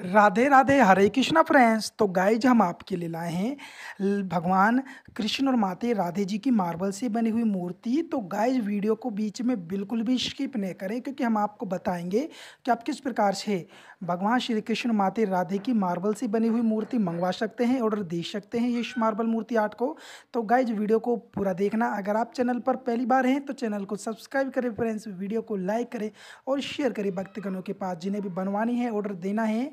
Radhe Radhe Hare Krishna friends तो guys हम आपके लिए लाए हैं भगवान कृष्ण और माते राधे जी की मार्बल से बनी हुई मूर्ति तो गाइज वीडियो को बीच में बिल्कुल भी स्किप नहीं करें क्योंकि हम आपको बताएंगे कि आप किस प्रकार से भगवान श्री कृष्ण माते राधे की मार्बल से बनी हुई मूर्ति मंगवा सकते हैं ऑर्डर दे सकते हैं ये मार्बल मूर्ति आर्ट को तो गाइज वीडियो को पूरा देखना अगर आप चैनल पर पहली बार हैं तो चैनल को सब्सक्राइब करें फ्रेंड्स वीडियो को लाइक करें और शेयर करें भक्तगणों के पास जिन्हें भी बनवानी है ऑर्डर देना है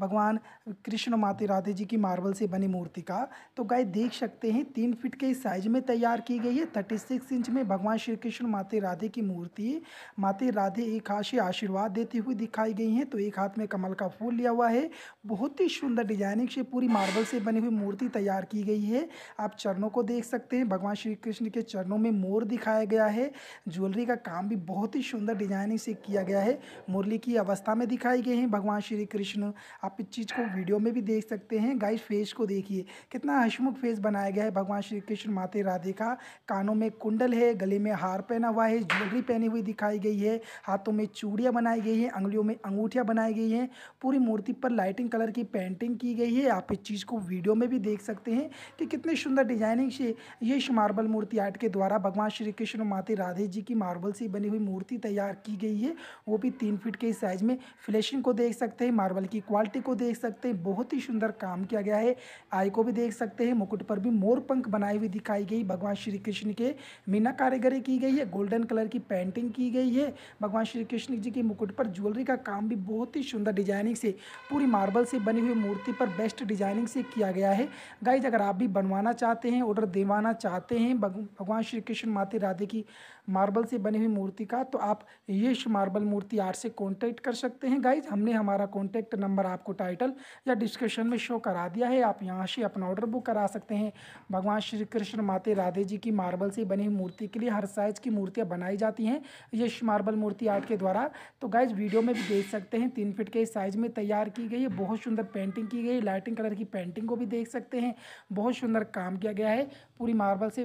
भगवान कृष्ण माते राधे जी की मार्बल से बनी मूर्ति का तो गाय देख सकते हैं तीन फीट के साइज में तैयार की गई है थर्टी सिक्स इंच में भगवान श्री कृष्ण माते राधे की मूर्ति माते राधे एक हाथ से आशीर्वाद देती हुई दिखाई गई हैं तो एक हाथ में कमल का फूल लिया हुआ है बहुत ही सुंदर डिजाइनिंग से पूरी मार्बल से बनी हुई मूर्ति तैयार की गई है आप चरणों को देख सकते हैं भगवान श्री कृष्ण के चरणों में मोर दिखाया गया है ज्वेलरी का काम भी बहुत ही सुंदर डिजाइनिंग से किया गया है मुरली की अवस्था में दिखाई गई है भगवान श्री कृष्ण आप इस चीज़ को वीडियो में भी देख सकते हैं गाइस फेस को देखिए कितना हशमुख फेस बनाया गया है भगवान श्री कृष्ण माते राधे का कानों में कुंडल है गले में हार पहना हुआ है ज्वेलरी पहनी हुई दिखाई गई है हाथों में चूड़ियाँ बनाई गई हैं अंगलियों में अंगूठियाँ बनाई गई हैं पूरी मूर्ति पर लाइटिंग कलर की पेंटिंग की गई है आप इस चीज़ को वीडियो में भी देख सकते हैं कि कितने सुंदर डिजाइनिंग से ये मार्बल मूर्ति आर्ट के द्वारा भगवान श्री कृष्ण माते राधे जी की मार्बल से बनी हुई मूर्ति तैयार की गई है वो भी तीन फीट के साइज़ में फिनिशिंग को देख सकते हैं मार्बल की क्वालिटी काटे को देख सकते हैं बहुत ही सुंदर काम किया गया है आय को भी देख सकते हैं मुकुट पर भी मोर पंख बनाई हुई दिखाई गई भगवान श्री कृष्ण के मीना कारीगरी की गई है गोल्डन कलर की पेंटिंग की गई है भगवान श्री कृष्ण जी के मुकुट पर ज्वेलरी का काम भी बहुत ही सुंदर डिजाइनिंग से पूरी मार्बल से बनी हुई मूर्ति पर बेस्ट डिजाइनिंग से किया गया है गाइज अगर आप भी बनवाना चाहते हैं ऑर्डर दिलवाना चाहते हैं भगवान श्री कृष्ण माते राधे की मार्बल से बनी हुई मूर्ति का तो आप यश मार्बल मूर्ति आर्ट से कॉन्टैक्ट कर सकते हैं गाइज हमने हमारा कॉन्टैक्ट नंबर आप आपको टाइटल या डिस्क्रिप्शन में शो करा दिया है आप यहाँ से अपना ऑर्डर बुक करा सकते हैं भगवान श्री कृष्ण माते राधे जी की मार्बल से बनी मूर्ति के लिए हर साइज की मूर्तियाँ बनाई जाती हैं यश मार्बल मूर्ति आर्ट के द्वारा तो गाइज वीडियो में भी देख सकते हैं तीन फिट के साइज में तैयार की गई है बहुत सुंदर पेंटिंग की गई लाइटिंग कलर की पेंटिंग को भी देख सकते हैं बहुत सुंदर काम किया गया है पूरी मार्बल से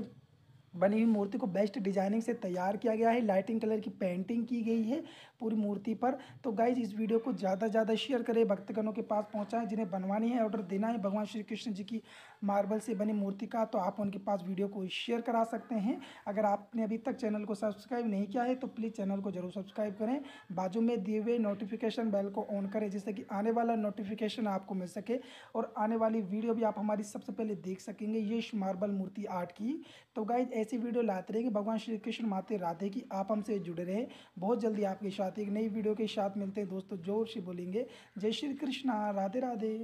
बनी हुई मूर्ति को बेस्ट डिजाइनिंग से तैयार किया गया है लाइटिंग कलर की पेंटिंग की गई है पूरी मूर्ति पर तो गाइज इस वीडियो को ज़्यादा से ज़्यादा शेयर करें भक्तगणों के पास पहुँचाएं जिन्हें बनवानी है ऑर्डर देना है भगवान श्री कृष्ण जी की मार्बल से बनी मूर्ति का तो आप उनके पास वीडियो को शेयर करा सकते हैं अगर आपने अभी तक चैनल को सब्सक्राइब नहीं किया है तो प्लीज़ चैनल को जरूर सब्सक्राइब करें बाजू में दिए हुए नोटिफिकेशन बेल को ऑन करें जिससे कि आने वाला नोटिफिकेशन आपको मिल सके और आने वाली वीडियो भी आप हमारी सबसे पहले देख सकेंगे ये मार्बल मूर्ति आर्ट की तो गाइज ऐसी वीडियो लाते रहे कि भगवान श्री कृष्ण माते राधे की आप हमसे जुड़े रहे बहुत जल्दी आपके साथ एक नई वीडियो के साथ मिलते हैं दोस्तों जोर से बोलेंगे जय श्री कृष्णा राधे राधे